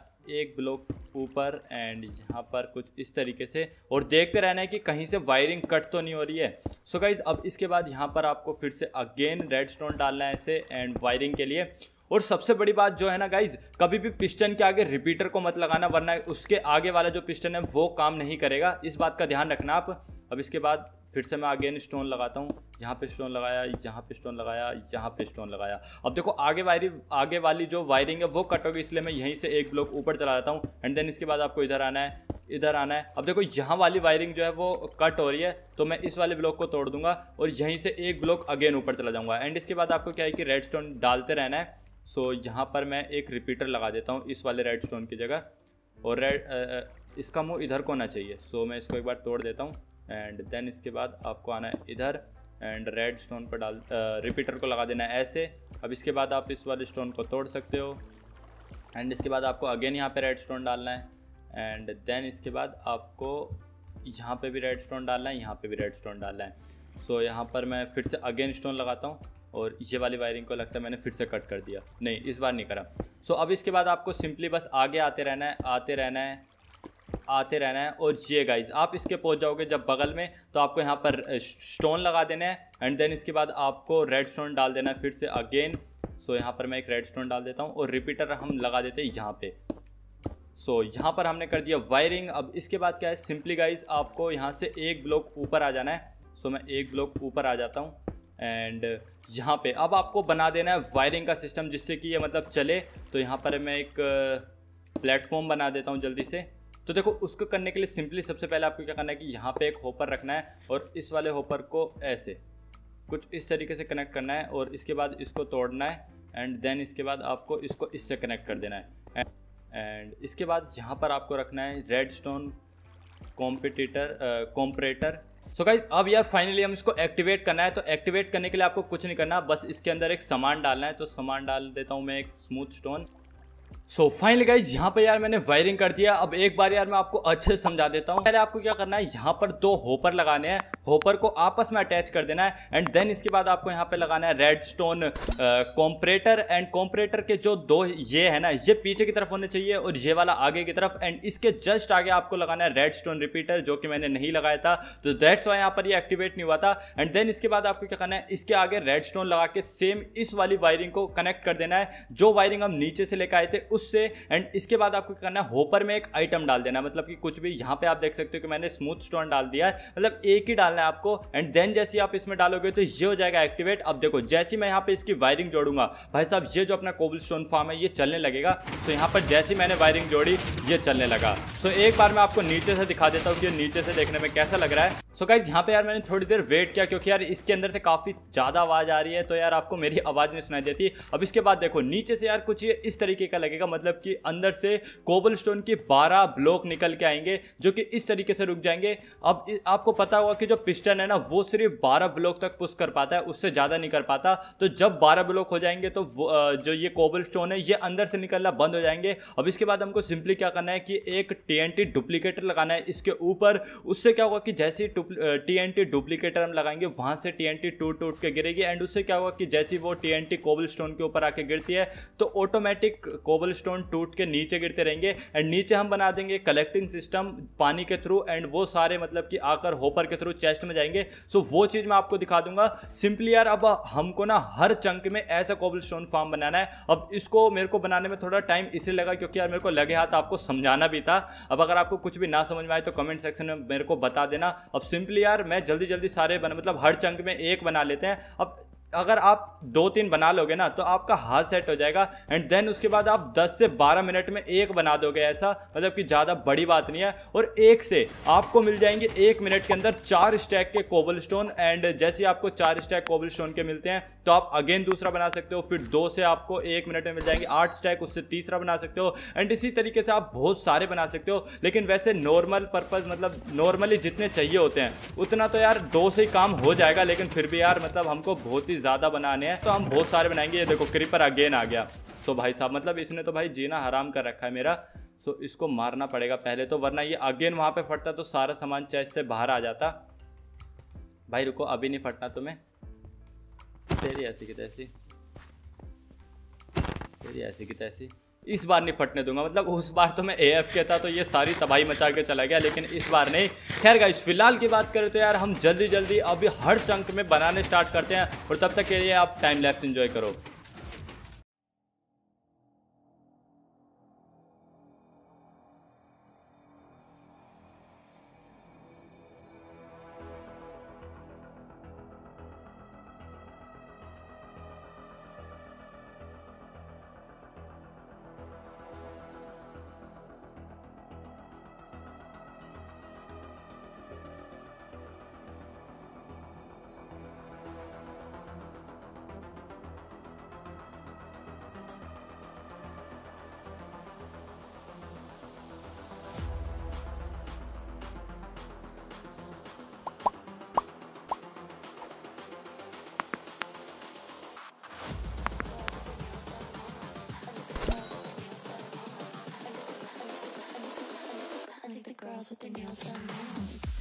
एक ब्लॉक ऊपर एंड यहाँ पर कुछ इस तरीके से और देखते रहना है कि कहीं से वायरिंग कट तो नहीं हो रही है सो so गाइज अब इसके बाद यहाँ पर आपको फिर से अगेन रेड स्टोन डालना है ऐसे एंड वायरिंग के लिए और सबसे बड़ी बात जो है ना गाइज कभी भी पिस्टन के आगे रिपीटर को मत लगाना वरना उसके आगे वाला जो पिस्टन है वो काम नहीं करेगा इस बात का ध्यान रखना आप अब इसके बाद फिर से मैं अगेन स्टोन लगाता हूँ यहाँ पे स्टोन लगाया यहाँ पे स्टोन लगाया यहाँ पे स्टोन लगाया अब देखो आगे वायरी आगे वाली जो वायरिंग है वो कट होगी इसलिए मैं यहीं से एक ब्लॉक ऊपर चला जाता हूँ एंड देन इसके बाद आपको इधर आना है इधर आना है अब देखो यहाँ वाली वायरिंग जो है वो कट हो रही है तो मैं इस वाले ब्लॉक को तोड़ दूंगा और यहीं से एक ब्लॉक अगेन ऊपर चला जाऊँगा एंड इसके बाद आपको क्या है कि रेड स्टोन डालते रहना है सो यहाँ पर मैं एक रिपीटर लगा देता हूँ इस वाले रेड स्टोन की जगह और रेड इसका मुंह इधर को होना चाहिए सो मैं इसको एक बार तोड़ देता हूँ एंड देन इसके बाद आपको आना है इधर एंड रेड स्टोन पर डाल रिपीटर को लगा देना है ऐसे अब इसके बाद आप इस वाले स्टोन को तोड़ सकते हो एंड इसके बाद आपको अगेन यहाँ पे रेड स्टोन डालना है एंड देन इसके बाद आपको यहाँ पे भी रेड स्टोन डालना है यहाँ पे भी रेड स्टोन डालना है सो so, यहाँ पर मैं फिर से अगेन स्टोन लगाता हूँ और ये वाली वायरिंग को लगता है मैंने फिर से कट कर दिया नहीं इस बार नहीं करा सो so, अब इसके बाद आपको सिंपली बस आगे आते रहना है आते रहना है आते रहना है और ये गाइज आप इसके पहुंच जाओगे जब बगल में तो आपको यहाँ पर स्टोन लगा देना है एंड देन इसके बाद आपको रेड स्टोन डाल देना है फिर से अगेन सो so, यहाँ पर मैं एक रेड स्टोन डाल देता हूँ और रिपीटर हम लगा देते हैं यहाँ पे सो so, यहाँ पर हमने कर दिया वायरिंग अब इसके बाद क्या है सिंपली गाइज आपको यहाँ से एक ब्लॉक ऊपर आ जाना है सो so, मैं एक ब्लॉक ऊपर आ जाता हूँ एंड uh, यहाँ पे अब आपको बना देना है वायरिंग का सिस्टम जिससे कि ये मतलब चले तो यहाँ पर मैं एक प्लेटफॉर्म uh, बना देता हूँ जल्दी से तो देखो उसको करने के लिए सिंपली सबसे पहले आपको क्या करना है कि यहाँ पे एक होपर रखना है और इस वाले होपर को ऐसे कुछ इस तरीके से कनेक्ट करना है और इसके बाद इसको तोड़ना है एंड देन इसके बाद आपको इसको इससे कनेक्ट कर देना है एंड इसके बाद यहाँ पर आपको रखना है redstone competitor comparator so guys अब यार फाइनली हम इसको एक्टिवेट करना है तो एक्टिवेट करने के लिए आपको कुछ नहीं करना बस इसके अंदर एक सामान डालना है तो सामान डाल देता हूँ मैं एक smooth stone so finally guys यहाँ पर यार मैंने वायरिंग कर दिया अब एक बार यार मैं आपको अच्छे से समझा देता हूँ पहले आपको क्या करना है यहाँ पर दो होपर लगाने हैं होपर को आपस में अटैच कर देना है एंड देन इसके बाद आपको यहाँ पे लगाना है redstone comparator and comparator के जो दो ये है ना ये पीछे की तरफ होने चाहिए और ये वाला आगे की तरफ एंड इसके जस्ट आगे आपको लगाना है रेड स्टोन रिपीटर जो कि मैंने नहीं लगाया था तो दैट्स वाई यहाँ पर ये एक्टिवेट नहीं हुआ था एंड देन इसके बाद आपको क्या करना है इसके आगे रेड स्टोन लगा के सेम इस वाली वायरिंग को कनेक्ट कर देना है जो वायरिंग हम नीचे से लेकर आए थे उससे एंड इसके बाद आपको क्या करना है होपर में एक आइटम डाल देना मतलब कि कुछ भी यहाँ पे आप देख सकते हो कि मैंने स्मूथ स्टोन डाल दिया है मतलब एक ही डालना है आपको एंड देन जैसे आप इसमें डालोगे तो ये हो जाएगा एक्टिवेट अब देखो जैसी मैं यहाँ पे इसकी वायरिंग जोड़ूंगा भाई साहब ये जो अपना कोबल स्टोन फार्म है ये चलने लगेगा सो यहाँ पर जैसी मैंने वायरिंग जोड़ी ये चलने लगा सो एक बार मैं आपको नीचे से दिखा देता हूँ कि नीचे से देखने में कैसा लग रहा है सो गाइज यहाँ पे यार मैंने थोड़ी देर वेट किया क्योंकि यार इसके अंदर से काफ़ी ज़्यादा आवाज़ आ रही है तो यार आपको मेरी आवाज़ नहीं सुनाई देती अब इसके बाद देखो नीचे से यार कुछ ये इस तरीके का लगेगा का मतलब कि अंदर से कोबल स्टोन के 12 ब्लॉक निकल के आएंगे जो कि इस तरीके से रुक जाएंगे अब आपको पता होगा कि जो पिस्टन है ना वो सिर्फ 12 ब्लॉक तक पुश कर पाता है उससे ज़्यादा नहीं कर पाता तो जब 12 ब्लॉक हो जाएंगे तो जो ये कोबल स्टोन है ये अंदर से निकलना बंद हो जाएंगे अब इसके बाद हमको सिंपली क्या करना है कि एक टी डुप्लीकेटर लगाना है इसके ऊपर उससे क्या होगा कि जैसे टी डुप्लीकेटर हम लगाएंगे वहाँ से टी एन टूट टूट के गिरेगी एंड उससे क्या होगा कि जैसी वो टी एन कोबल स्टोन के ऊपर आके गिरती है तो ऑटोमेटिक कोबल मार्बल स्टोन टूट के नीचे गिरते रहेंगे एंड नीचे हम बना देंगे कलेक्टिंग सिस्टम पानी के थ्रू एंड वो सारे मतलब कि आकर होपर के थ्रू चेस्ट में जाएंगे सो so, वो चीज़ मैं आपको दिखा दूंगा सिंपली यार अब हमको ना हर चंक में ऐसा कोबल स्टोन फार्म बनाना है अब इसको मेरे को बनाने में थोड़ा टाइम इसलिए लगा क्योंकि यार मेरे को लगे हाथ आपको समझाना भी था अब अगर आपको कुछ भी ना समझ में आए तो कमेंट सेक्शन में मेरे को बता देना अब सिंपली यार मैं जल्दी जल्दी सारे बना मतलब हर चंक में एक बना लेते हैं अब अगर आप दो तीन बना लोगे ना तो आपका हाथ सेट हो जाएगा एंड देन उसके बाद आप 10 से 12 मिनट में एक बना दोगे ऐसा मतलब कि ज़्यादा बड़ी बात नहीं है और एक से आपको मिल जाएंगे एक मिनट के अंदर चार स्टैक के कोबल स्टोन एंड जैसे आपको चार स्टैक कोबल स्टोन के मिलते हैं तो आप अगेन दूसरा बना सकते हो फिर दो से आपको एक मिनट में मिल जाएंगे आठ स्टैक उससे तीसरा बना सकते हो एंड इसी तरीके से आप बहुत सारे बना सकते हो लेकिन वैसे नॉर्मल पर्पज़ मतलब नॉर्मली जितने चाहिए होते हैं उतना तो यार दो से काम हो जाएगा लेकिन फिर भी यार मतलब हमको बहुत ही ज़्यादा बनाने हैं तो हम बहुत सारे बनाएंगे ये देखो क्रीपर अगेन आ गया सो भाई साहब मतलब इसने तो भाई जीना हराम कर रखा है मेरा सो इसको मारना पड़ेगा पहले तो वरना ये अगेन वहां पे फटता तो सारा सामान चेस्ट से बाहर आ जाता भाई रुको अभी नहीं फटना तुम्हें तेरी ऐसी की तैसी तेरी ऐसी की तैसी इस बार नहीं फटने दूंगा मतलब उस बार तो मैं ए एफ के था तो ये सारी तबाही मचा के चला गया लेकिन इस बार नहीं खैर गाइस फिलहाल की बात करें तो यार हम जल्दी जल्दी अभी हर चंक में बनाने स्टार्ट करते हैं और तब तक के लिए आप टाइम लैप्स इन्जॉय करो the girls with their nails done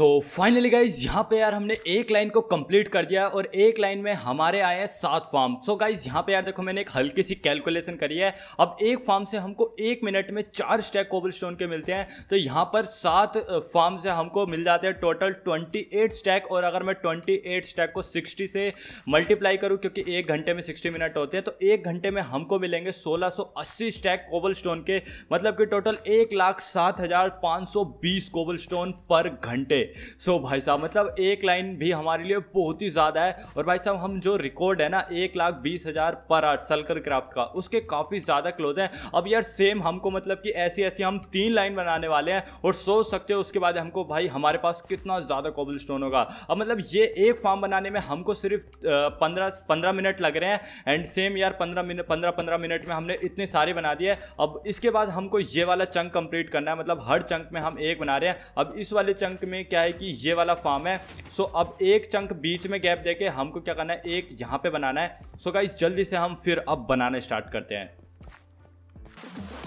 so finally guys यहाँ पे यार हमने एक लाइन को कंप्लीट कर दिया और एक लाइन में हमारे आए हैं सात फॉर्म सो गाइज यहाँ पे यार देखो मैंने एक हल्की सी कैलकुलेशन करी है अब एक फॉर्म से हमको एक मिनट में चार स्टैक कोबल स्टोन के मिलते हैं तो यहाँ पर सात फॉर्म से हमको मिल जाते हैं टोटल ट्वेंटी एट स्टैक और अगर मैं ट्वेंटी एट स्टैक को सिक्सटी से मल्टीप्लाई करूँ क्योंकि एक घंटे में सिक्सटी मिनट होते हैं तो एक घंटे में हमको मिलेंगे सोलह सौ अस्सी स्टैक कोबल स्टोन के मतलब कि टोटल एक लाख सात हज़ार पाँच सौ बीस कोबल स्टोन पर घंटे सो so भाई साहब मतलब एक लाइन भी हमारे लिए बहुत ही ज़्यादा है और भाई साहब हम जो रिकॉर्ड है ना एक लाख बीस हज़ार पर आर्ट सलकर क्राफ्ट का उसके काफ़ी ज़्यादा क्लोज हैं अब यार सेम हमको मतलब कि ऐसी ऐसी हम तीन लाइन बनाने वाले हैं और सोच सकते हो उसके बाद हमको भाई हमारे पास कितना ज़्यादा कोबल स्टोन होगा अब मतलब ये एक फार्म बनाने में हमको सिर्फ पंद्रह पंद्रह मिनट लग रहे हैं एंड सेम यार पंद्रह मिनट पंद्रह पंद्रह मिनट में हमने इतने सारे बना दिए अब इसके बाद हमको ये वाला चंक कंप्लीट करना है मतलब हर चंक में हम एक बना रहे हैं अब इस वाले चंक में क्या क्या है कि ये वाला फार्म है सो अब एक चंक बीच में गैप देके हमको क्या करना है एक यहाँ पे बनाना है सो गाइस जल्दी से हम फिर अब बनाना स्टार्ट करते हैं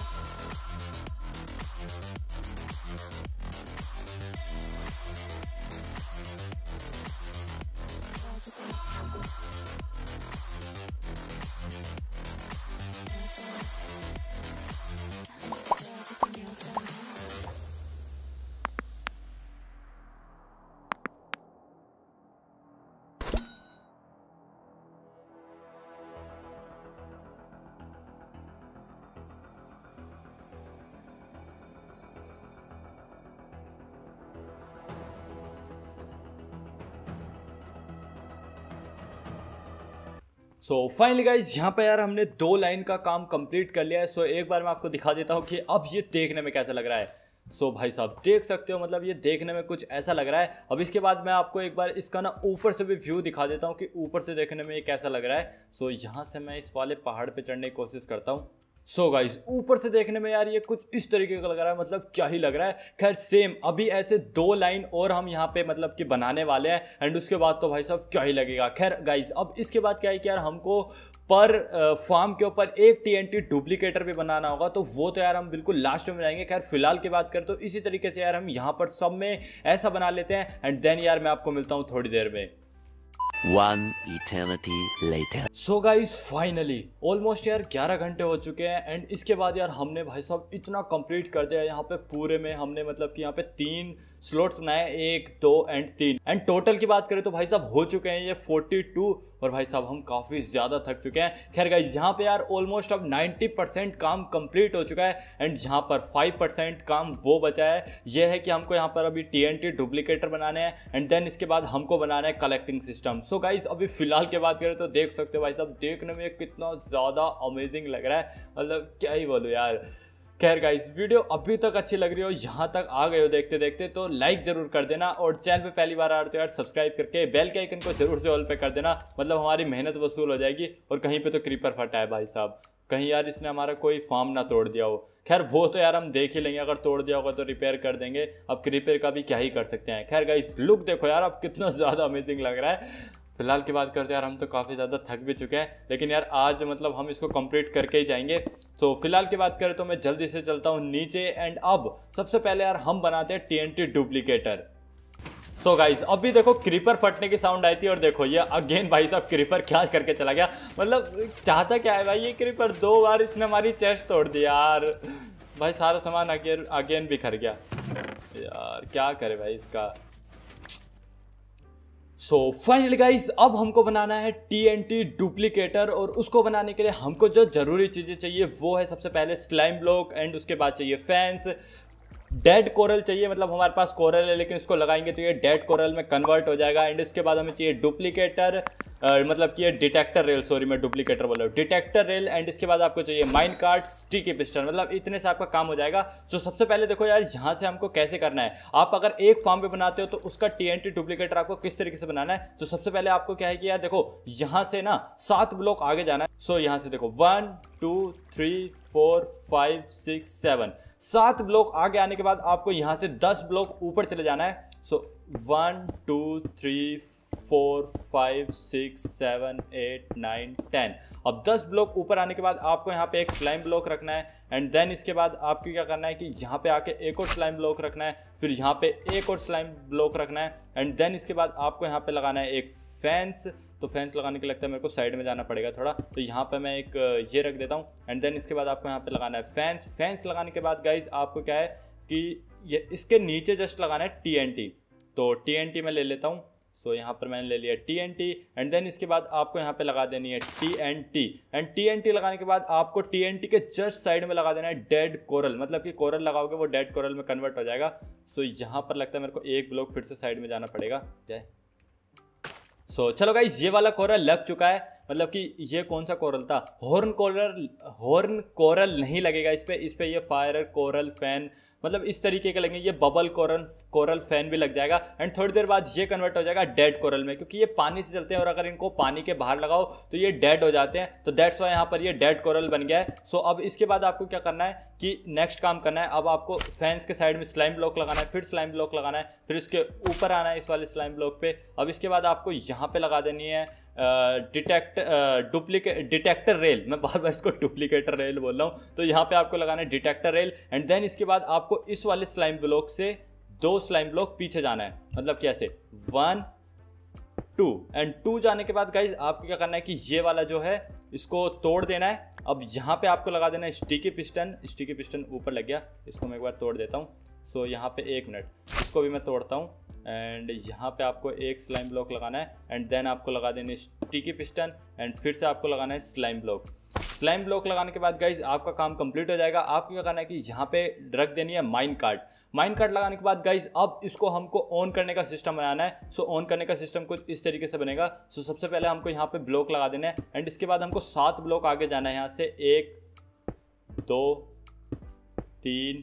सो फाइनली गाइज यहाँ पे यार हमने दो लाइन का काम कंप्लीट कर लिया है सो so, एक बार मैं आपको दिखा देता हूँ कि अब ये देखने में कैसा लग रहा है सो so, भाई साहब देख सकते हो मतलब ये देखने में कुछ ऐसा लग रहा है अब इसके बाद मैं आपको एक बार इसका ना ऊपर से भी व्यू दिखा देता हूँ कि ऊपर से देखने में ये कैसा लग रहा है सो so, यहाँ से मैं इस वाले पहाड़ पर चढ़ने की कोशिश करता हूँ सो गाइस ऊपर से देखने में यार ये कुछ इस तरीके का लग रहा है मतलब क्या ही लग रहा है खैर सेम अभी ऐसे दो लाइन और हम यहाँ पे मतलब कि बनाने वाले हैं एंड उसके बाद तो भाई साहब क्या ही लगेगा खैर गाइस अब इसके बाद क्या है कि यार हमको पर फार्म के ऊपर एक टीएनटी डुप्लीकेटर भी बनाना होगा तो वो तो यार हम बिल्कुल लास्ट में बनाएंगे खैर फिलहाल की बात करें तो इसी तरीके से यार हम यहाँ पर सब में ऐसा बना लेते हैं एंड देन यार मैं आपको मिलता हूँ थोड़ी देर में One eternity later. So guys, finally, almost यार 11 घंटे हो चुके हैं एंड इसके बाद यार हमने भाई साहब इतना कम्प्लीट कर दिया यहाँ पे पूरे में हमने मतलब कि यहाँ पे तीन स्लॉट्स बनाए एक दो एंड तीन एंड टोटल की बात करें तो भाई साहब हो चुके हैं ये 42 और भाई साहब हम काफ़ी ज़्यादा थक चुके हैं खैर गाइज यहाँ पे यार ऑलमोस्ट अब 90 परसेंट काम कंप्लीट हो चुका है एंड यहाँ पर 5 परसेंट काम वो बचा है ये है कि हमको यहाँ पर अभी टी डुप्लीकेटर बनाने हैं एंड देन इसके बाद हमको बनाना है कलेक्टिंग सिस्टम सो गाइज अभी फिलहाल की बात करें तो देख सकते हो भाई साहब देखने में कितना ज़्यादा अमेजिंग लग रहा है मतलब क्या ही बोलो यार खैर गाइस वीडियो अभी तक अच्छी लग रही हो यहाँ तक आ गए हो देखते देखते तो लाइक जरूर कर देना और चैनल पे पहली बार आ रहे हो तो यार सब्सक्राइब करके बेल के आइकन को जरूर से ऑल पे कर देना मतलब हमारी मेहनत वसूल हो जाएगी और कहीं पे तो क्रीपर फटा है भाई साहब कहीं यार इसने हमारा कोई फार्म ना तोड़ दिया हो खैर वो तो यार हम देख ही लेंगे अगर तोड़ दिया होगा तो रिपेयर कर देंगे अब क्रीपर का भी क्या ही कर सकते हैं खैर गाइस लुक देखो यार अब कितना [laughs] ज़्यादा अमेजिंग लग रहा है फिलहाल की बात करते हैं यार हम तो काफ़ी ज़्यादा थक भी चुके हैं लेकिन यार आज मतलब हम इसको कंप्लीट करके ही जाएंगे तो फिलहाल की बात करें तो मैं जल्दी से चलता हूँ नीचे एंड अब सबसे पहले यार हम बनाते हैं T duplicator so so guys भी देखो क्रीपर फटने की साउंड आई थी और देखो ये अगेन भाई साहब क्रीपर क्या करके चला गया मतलब चाहता क्या है भाई ये क्रीपर दो बार इसने हमारी चेस्ट तोड़ दी यार भाई सारा सामान अगेन अगेन बिखर गया यार क्या करे भाई इसका सो फाइनली गाइस अब हमको बनाना है टी एन टी डुप्लीकेटर और उसको बनाने के लिए हमको जो ज़रूरी चीज़ें चाहिए वो है सबसे पहले स्लाइम ब्लॉक एंड उसके बाद चाहिए फैंस डेड कोरल चाहिए मतलब हमारे पास कोरल है लेकिन इसको लगाएंगे तो ये डेड कोरल में कन्वर्ट हो जाएगा एंड इसके बाद हमें चाहिए डुप्लीकेटर मतलब कि डिटेक्टर रेल सॉरी मैं डुप्लीकेटर बोल रहा हूँ डिटेक्टर रेल एंड इसके बाद आपको चाहिए माइन कार्ड स्टिकी पिस्टन मतलब इतने से आपका काम हो जाएगा सो सबसे पहले देखो यार यहाँ से हमको कैसे करना है आप अगर एक फॉर्म पे बनाते हो तो उसका टी डुप्लीकेटर आपको किस तरीके से बनाना है तो सबसे पहले आपको क्या है कि यार देखो यहाँ से ना सात ब्लॉक आगे जाना है सो यहाँ से देखो one two three four five six seven सात ब्लॉक आगे आने के बाद आपको यहाँ से दस ब्लॉक ऊपर चले जाना है so one two three four five six seven eight nine ten अब दस ब्लॉक ऊपर आने के बाद आपको यहाँ पे एक स्लाइम ब्लॉक रखना है एंड देन इसके बाद आपको क्या करना है कि यहाँ पे आके एक और स्लाइम ब्लॉक रखना है फिर यहाँ पे एक और स्लाइम ब्लॉक रखना है एंड देन इसके बाद आपको यहाँ पे लगाना है एक फैंस तो फैंस लगाने के लगता है मेरे को साइड में जाना पड़ेगा थोड़ा तो यहाँ पे मैं एक ये रख देता हूँ एंड देन इसके बाद आपको यहाँ पे लगाना है फैंस फैंस लगाने के बाद गाइज आपको क्या है कि ये इसके नीचे जस्ट लगाना है टी तो टी में ले लेता हूँ सो so, यहाँ पर मैंने ले लिया T N T and then इसके बाद आपको यहाँ पे लगा देनी है T N T and T N T लगाने के बाद आपको टी एन टी के जस्ट साइड में लगा देना है डेड कोरल मतलब कि कोरल लगाओगे वो डेड कोरल में कन्वर्ट हो जाएगा सो so, यहाँ पर लगता है मेरे को एक ब्लॉक फिर से साइड में जाना पड़ेगा जय सो so, चलो गाइज ये वाला कोरल लग चुका है मतलब कि ये कौन सा कोरल था हॉर्न कोरल हॉर्न कोरल नहीं लगेगा इस पर इस पर ये फायर कोरल फैन मतलब इस तरीके के लगेंगे ये बबल कोरल कोरल फैन भी लग जाएगा एंड थोड़ी देर बाद ये कन्वर्ट हो जाएगा डेड कोरल में क्योंकि ये पानी से चलते हैं और अगर इनको पानी के बाहर लगाओ तो ये डेड हो जाते हैं तो दैट्स वाई यहाँ पर ये डेड कोरल बन गया है सो अब इसके बाद आपको क्या करना है कि नेक्स्ट काम करना है अब आपको फैंस के साइड में स्लाइम ब्लॉक लगाना है फिर स्लाइम ब्लॉक लगाना है फिर उसके ऊपर आना है इस वाले स्लाइम ब्लॉक पर अब इसके बाद आपको यहाँ पर लगा देनी है डिटेक्ट डुप्लीकेट डिटेक्टर रेल मैं बार बार इसको डुप्लीकेटर रेल बोल रहा हूँ तो यहाँ पे आपको लगाना है डिटेक्टर रेल एंड देन इसके बाद आपको इस वाले स्लाइम ब्लॉक से दो स्लाइम ब्लॉक पीछे जाना है मतलब कैसे वन टू एंड टू जाने के बाद गाइज आपको क्या करना है कि ये वाला जो है इसको तोड़ देना है अब यहाँ पे आपको लगा देना है स्टिकी पिस्टन स्टिकी पिस्टन ऊपर लग गया इसको मैं एक बार तोड़ देता हूँ सो so, यहाँ पे एक मिनट इसको भी मैं तोड़ता हूँ एंड यहाँ पे आपको एक स्लाइम ब्लॉक लगाना है एंड देन आपको लगा देने स्टिकी पिस्टन एंड फिर से आपको लगाना है स्लाइम ब्लॉक स्लाइम ब्लॉक लगाने के बाद गाइज आपका काम कंप्लीट हो जाएगा आपको क्या करना है कि यहाँ पे रख देनी है माइन कार्ड माइन कार्ड लगाने के बाद गाइज अब इसको हमको ऑन करने का सिस्टम बनाना है सो ऑन करने का सिस्टम कुछ इस तरीके से बनेगा सो सबसे पहले हमको यहाँ पे ब्लॉक लगा देना है एंड इसके बाद हमको सात ब्लॉक आगे जाना है यहाँ से एक दो तीन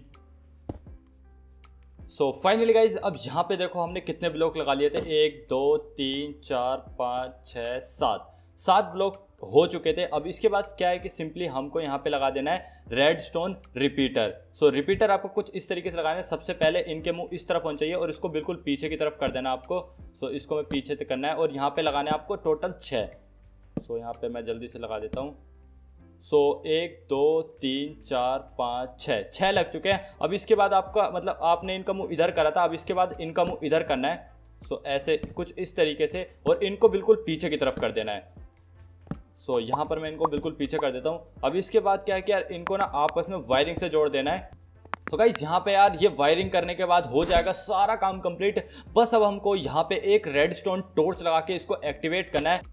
सो फाइनली गाइज अब यहाँ पे देखो हमने कितने ब्लॉक लगा लिए थे एक दो तीन चार पाँच छः सात सात ब्लॉक हो चुके थे अब इसके बाद क्या है कि सिंपली हमको यहाँ पे लगा देना है redstone repeater so repeater आपको कुछ इस तरीके से लगाना है सबसे पहले इनके मुंह इस तरफ होना चाहिए और इसको बिल्कुल पीछे की तरफ कर देना आपको सो इसको मैं पीछे करना है और यहाँ पे लगाना है आपको टोटल छः सो यहाँ पे मैं जल्दी से लगा देता हूँ सो एक दो तीन चार पाँच छः छः लग चुके हैं अब इसके बाद आपका मतलब आपने इनका मुँह इधर करा था अब इसके बाद इनका मुँह इधर करना है सो so, ऐसे कुछ इस तरीके से और इनको बिल्कुल पीछे की तरफ कर देना है सो so, यहाँ पर मैं इनको बिल्कुल पीछे कर देता हूँ अब इसके बाद क्या है कि यार इनको ना आपस में वायरिंग से जोड़ देना है तो गाइज यहाँ पे यार ये वायरिंग करने के बाद हो जाएगा सारा काम कंप्लीट बस अब हमको यहाँ पे एक रेड स्टोन टॉर्च लगा के इसको एक्टिवेट करना है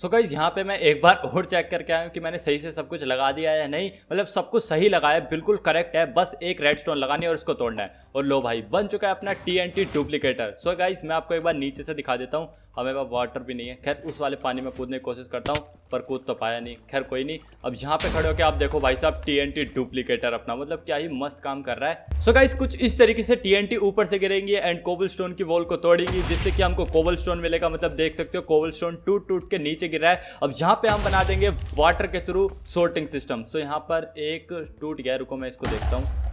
सो so गाइज़ यहाँ पे मैं एक बार और चेक करके आया हूँ कि मैंने सही से सब कुछ लगा दिया है या नहीं मतलब सब कुछ सही लगाया बिल्कुल करेक्ट है बस एक रेड स्टोन लगानी है और उसको तोड़ना है और लो भाई बन चुका है अपना T N T duplicator so guys मैं आपको एक बार नीचे से दिखा देता हूँ हमें पास वाटर भी नहीं है खैर उस वाले पानी में कूदने की कोशिश करता हूँ पर कूद तो पाया नहीं खैर कोई नहीं अब यहाँ पे खड़े होकर आप देखो भाई साहब टी डुप्लीकेटर अपना मतलब क्या ही मस्त काम कर रहा है सो so गाइस कुछ इस तरीके से टी ऊपर से गिरेंगी एंड कोबल स्टोन की वॉल को तोड़ेंगी जिससे कि हमको कोबल स्टोन मिलेगा मतलब देख सकते हो कोबल स्टोन टूट टूट के नीचे गिर रहा है अब यहाँ पे हम बना देंगे वाटर के थ्रू सोर्टिंग सिस्टम सो यहाँ पर एक टूट गया रुको मैं इसको देखता हूँ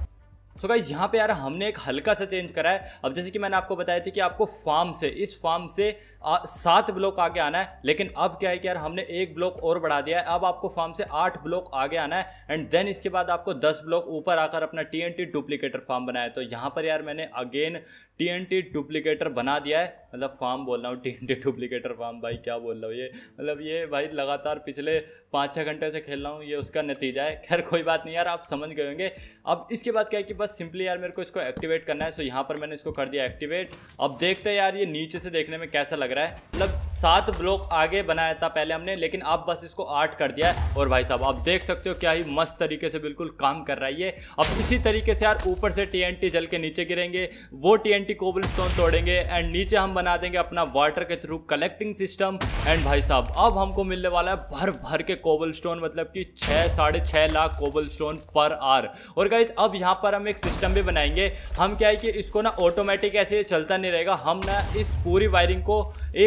सो गाइज यहाँ पे यार हमने एक हल्का सा चेंज करा है अब जैसे कि मैंने आपको बताया था कि आपको फार्म से इस फार्म से सात ब्लॉक आगे आना है लेकिन अब क्या है कि यार हमने एक ब्लॉक और बढ़ा दिया है अब आपको फार्म से आठ ब्लॉक आगे आना है एंड देन इसके बाद आपको दस ब्लॉक ऊपर आकर अपना टी डुप्लीकेटर फार्म बनाया तो यहाँ पर यार मैंने अगेन टी डुप्लीकेटर बना दिया है मतलब फार्म बोल रहा हूँ टी डुप्लीकेटर फार्म भाई क्या बोल रहा हूँ ये मतलब ये भाई लगातार पिछले पाँच छः घंटे से खेल रहा हूँ ये उसका नतीजा है खैर कोई बात नहीं यार आप समझ गए होंगे अब इसके बाद क्या है कि बस सिंपली यार मेरे को इसको एक्टिवेट करना है सो यहाँ पर मैंने इसको कर दिया एक्टिवेट अब देखते हैं यार ये नीचे से देखने में कैसा लग रहा है मतलब सात ब्लॉक आगे बनाया था पहले हमने लेकिन अब बस इसको आठ कर दिया है और भाई साहब आप देख सकते हो क्या ही मस्त तरीके से बिल्कुल काम कर रहा है ये अब इसी तरीके से यार ऊपर से टी एन जल के नीचे गिरेंगे वो टी एन कोबल स्टोन तोड़ेंगे एंड नीचे हम बना देंगे अपना वाटर के थ्रू कलेक्टिंग सिस्टम एंड भाई साहब अब हमको मिलने वाला है भर भर के कोबल स्टोन मतलब कि छः साढ़े छः lakh cobblestone per hour और गाइज अब यहाँ पर हम एक सिस्टम भी बनाएंगे हम क्या है कि इसको ना ऑटोमेटिक ऐसे चलता नहीं रहेगा हम ना इस पूरी वायरिंग को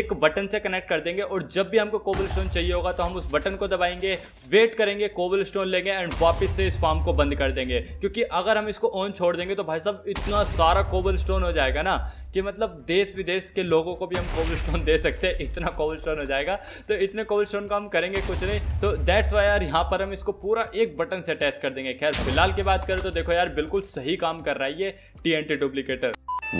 एक बटन से कनेक्ट कर देंगे और जब भी हमको कोबल स्टोन चाहिए होगा तो हम उस बटन को दबाएंगे वेट करेंगे कोबल स्टोन लेंगे एंड वापस से इस फार्म को बंद कर देंगे क्योंकि अगर हम इसको ऑन छोड़ देंगे तो भाई साहब इतना सारा कोबल स्टोन हो जाएगा ना कि मतलब देश विदेश के लोगों को भी हम कोबल स्टोन दे सकते हैं इतना कोबल स्टोन हो जाएगा तो इतने कोबल स्टोन का हम करेंगे कुछ नहीं तो दैट्स वाई यार यहाँ पर हम इसको पूरा एक बटन से अटैच कर देंगे खैर फिलहाल की बात करें तो देखो यार बिल्कुल सही काम कर रहा है ये T N T duplicator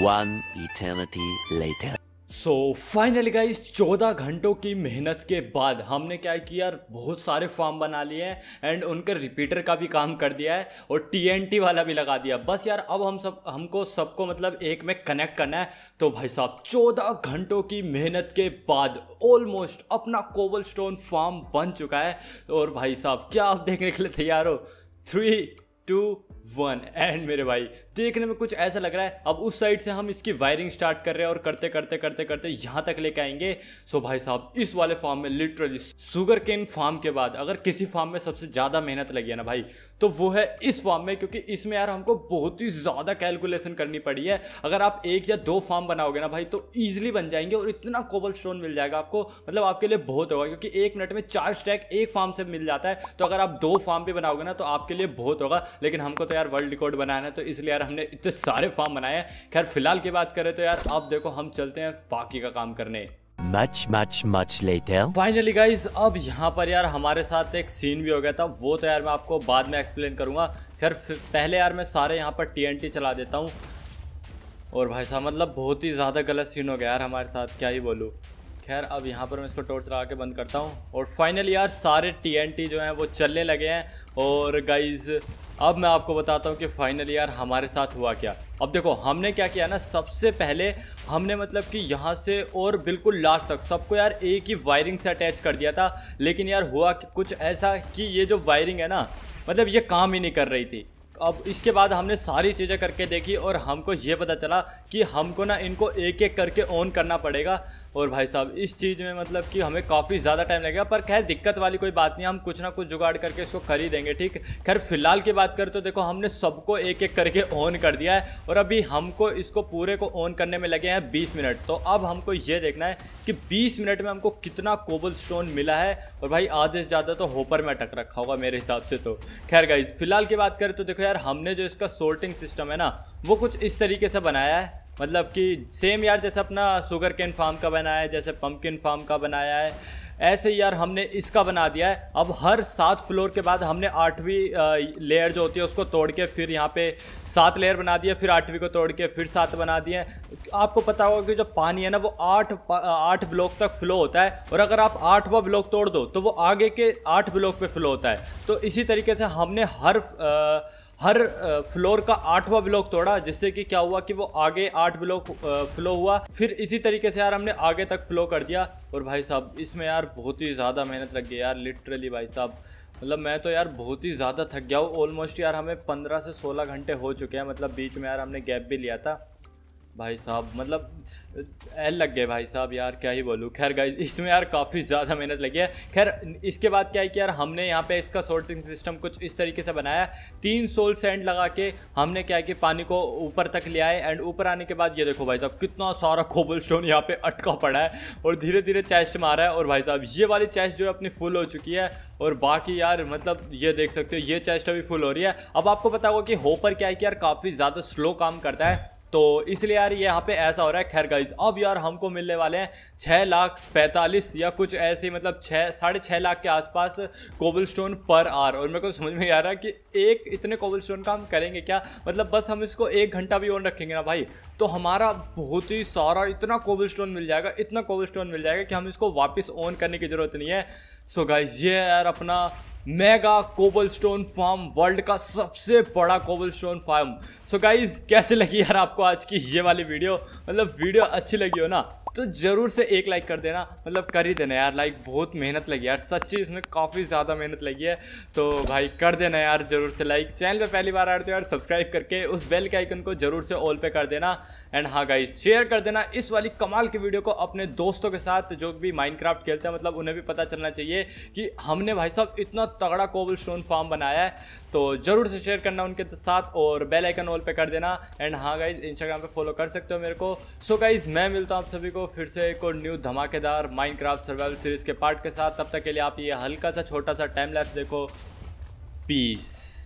one eternity later so finally guys चौदह घंटों की मेहनत के बाद हमने क्या किया यार बहुत सारे फॉर्म बना लिए हैं एंड उनके रिपीटर का भी काम कर दिया है और टीएनटी वाला भी लगा दिया बस यार अब हम सब हमको सबको मतलब एक में कनेक्ट करना है तो भाई साहब चौदह घंटों की मेहनत के बाद ऑलमोस्ट अपना कोबल स्टोन फार्म बन चुका है और भाई साहब क्या आप देखने के लिए तैयार हो थ्री टू वन एंड मेरे भाई देखने में कुछ ऐसा लग रहा है अब उस साइड से हम इसकी वायरिंग स्टार्ट कर रहे हैं और करते करते करते करते यहां तक लेके आएंगे सो भाई साहब इस वाले फार्म में लिटरली सुगर केन फार्म के बाद अगर किसी फार्म में सबसे ज़्यादा मेहनत लगी है ना भाई तो वो है इस फार्म में क्योंकि इसमें यार हमको बहुत ही ज़्यादा कैलकुलेशन करनी पड़ी है अगर आप एक या दो फार्म बनाओगे ना भाई तो ईजिली बन जाएंगे और इतना कोबल स्टोन मिल जाएगा आपको मतलब आपके लिए बहुत होगा क्योंकि एक मिनट में चार स्टैक एक फार्म से मिल जाता है तो अगर आप दो फार्म भी बनाओगे ना तो आपके लिए बहुत होगा लेकिन हमको तो यार वर्ल्ड रिकॉर्ड बनाना है तो इसलिए यार हमने इतने सारे फॉर्म बनाए खैर फिलहाल की बात करें तो यार अब देखो हम चलते हैं बाकी का काम करने much much much later finally guys अब यहाँ पर यार हमारे साथ एक सीन भी हो गया था वो तो यार मैं आपको बाद में एक्सप्लेन करूंगा खैर पहले यार मैं सारे यहाँ पर टी चला देता हूँ और भाई साहब मतलब बहुत ही ज़्यादा गलत सीन हो गया यार हमारे साथ क्या ही बोलूँ खैर अब यहाँ पर मैं इसको टोर्च लगा के बंद करता हूँ और फाइनली यार सारे टीएनटी जो हैं वो चलने लगे हैं और गाइज अब मैं आपको बताता हूँ कि फाइनली यार हमारे साथ हुआ क्या अब देखो हमने क्या किया ना सबसे पहले हमने मतलब कि यहाँ से और बिल्कुल लास्ट तक सबको यार एक ही वायरिंग से अटैच कर दिया था लेकिन यार हुआ कुछ ऐसा कि ये जो वायरिंग है ना मतलब ये काम ही नहीं कर रही थी अब इसके बाद हमने सारी चीज़ें करके देखी और हमको ये पता चला कि हमको ना इनको एक एक करके ऑन करना पड़ेगा और भाई साहब इस चीज़ में मतलब कि हमें काफ़ी ज़्यादा टाइम लगेगा पर खैर दिक्कत वाली कोई बात नहीं हम कुछ ना कुछ जुगाड़ करके इसको खरीदेंगे ठीक खैर फिलहाल की बात करें तो देखो हमने सबको एक एक करके ऑन कर दिया है और अभी हमको इसको पूरे को ऑन करने में लगे हैं बीस मिनट तो अब हमको ये देखना है कि बीस मिनट में हमको कितना कोबल स्टोन मिला है और भाई आधे से ज़्यादा तो होपर में अटक रखा होगा मेरे हिसाब से तो खैर गाइज फिलहाल की बात करें तो देखो यार हमने जो इसका सोल्टिंग सिस्टम है ना वो कुछ इस तरीके से बनाया है मतलब कि सेम यार जैसे अपना शुगर केन फार्म का बनाया है जैसे पम्पकिन फार्म का बनाया है ऐसे यार हमने इसका बना दिया है अब हर सात फ्लोर के बाद हमने आठवीं लेयर जो होती है उसको तोड़ के फिर यहाँ पे सात लेयर बना दिया फिर आठवीं को तोड़ के फिर सात बना दिए आपको पता होगा कि जो पानी है ना वो आठ आठ ब्लॉक तक फ्लो होता है और अगर आप आठवा ब्लॉक तोड़ दो तो वो आगे के आठ ब्लॉक पर फ्लो होता है तो इसी तरीके से हमने हर आ, हर फ्लोर का आठवां ब्लॉक तोड़ा जिससे कि क्या हुआ कि वो आगे आठ ब्लॉक फ्लो हुआ फिर इसी तरीके से यार हमने आगे तक फ्लो कर दिया और भाई साहब इसमें यार बहुत ही ज़्यादा मेहनत लग गई यार लिटरली भाई साहब मतलब मैं तो यार बहुत ही ज़्यादा थक गया हूँ ऑलमोस्ट यार हमें पंद्रह से सोलह घंटे हो चुके हैं मतलब बीच में यार हमने गैप भी लिया था भाई साहब मतलब एल लग गए भाई साहब यार क्या ही बोलूँ खैर गाइस इसमें यार काफ़ी ज़्यादा मेहनत लगी है खैर इसके बाद क्या है कि यार हमने यहाँ पे इसका सोल्टिंग सिस्टम कुछ इस तरीके से बनाया तीन सोल सेंड लगा के हमने क्या है कि पानी को ऊपर तक ले आए एंड ऊपर आने के बाद ये देखो भाई साहब कितना सारा खोबल स्टोन यहाँ पर अटका पड़ा है और धीरे धीरे चेस्ट मारा है और भाई साहब ये वाली चेस्ट जो है अपनी फुल हो चुकी है और बाकी यार मतलब ये देख सकते हो ये चेस्ट अभी फुल हो रही है अब आपको पता होगा कि होपर क्या है कि यार काफ़ी ज़्यादा स्लो काम करता है तो इसलिए यार यहाँ पे ऐसा हो रहा है खैर गाइज अब यार हमको मिलने वाले हैं छः लाख पैंतालीस या कुछ ऐसे मतलब छः साढ़े छः लाख के आसपास कोबल स्टोन पर आर और मेरे को समझ में आ रहा है कि एक इतने कोबल स्टोन का हम करेंगे क्या मतलब बस हम इसको एक घंटा भी ऑन रखेंगे ना भाई तो हमारा बहुत ही सारा इतना कोबल स्टोन मिल जाएगा इतना कोबल स्टोन मिल जाएगा कि हम इसको वापस ऑन करने की ज़रूरत नहीं है सो so गाइज ये यार अपना मेगा कोबलस्टोन फार्म वर्ल्ड का सबसे बड़ा cobblestone farm so so guys कैसे लगी यार आपको आज की ये वाली वीडियो मतलब वीडियो अच्छी लगी हो ना तो ज़रूर से एक लाइक कर देना मतलब कर ही देना यार लाइक बहुत मेहनत लगी यार सच्ची इसमें काफ़ी ज़्यादा मेहनत लगी है तो भाई कर देना यार ज़रूर से लाइक चैनल पे पहली बार आ रहे हो तो यार सब्सक्राइब करके उस बेल के आइकन को ज़रूर से ऑल पे कर देना एंड हाँ गाइस शेयर कर देना इस वाली कमाल की वीडियो को अपने दोस्तों के साथ जो भी माइंड खेलते हैं मतलब उन्हें भी पता चलना चाहिए कि हमने भाई साहब इतना तगड़ा कोबल स्टोन फार्म बनाया है तो ज़रूर से शेयर करना उनके साथ और बेल आइकन ऑल पे कर देना एंड हाँ गाइज इंस्टाग्राम पर फॉलो कर सकते हो मेरे को सो गाइज़ मैं मिलता हूँ आप सभी को को फिर से एक और न्यू धमाकेदार माइनक्राफ्ट सर्वाइवल सीरीज के पार्ट के साथ तब तक के लिए आप ये हल्का सा छोटा सा टाइम लैप्स देखो पीस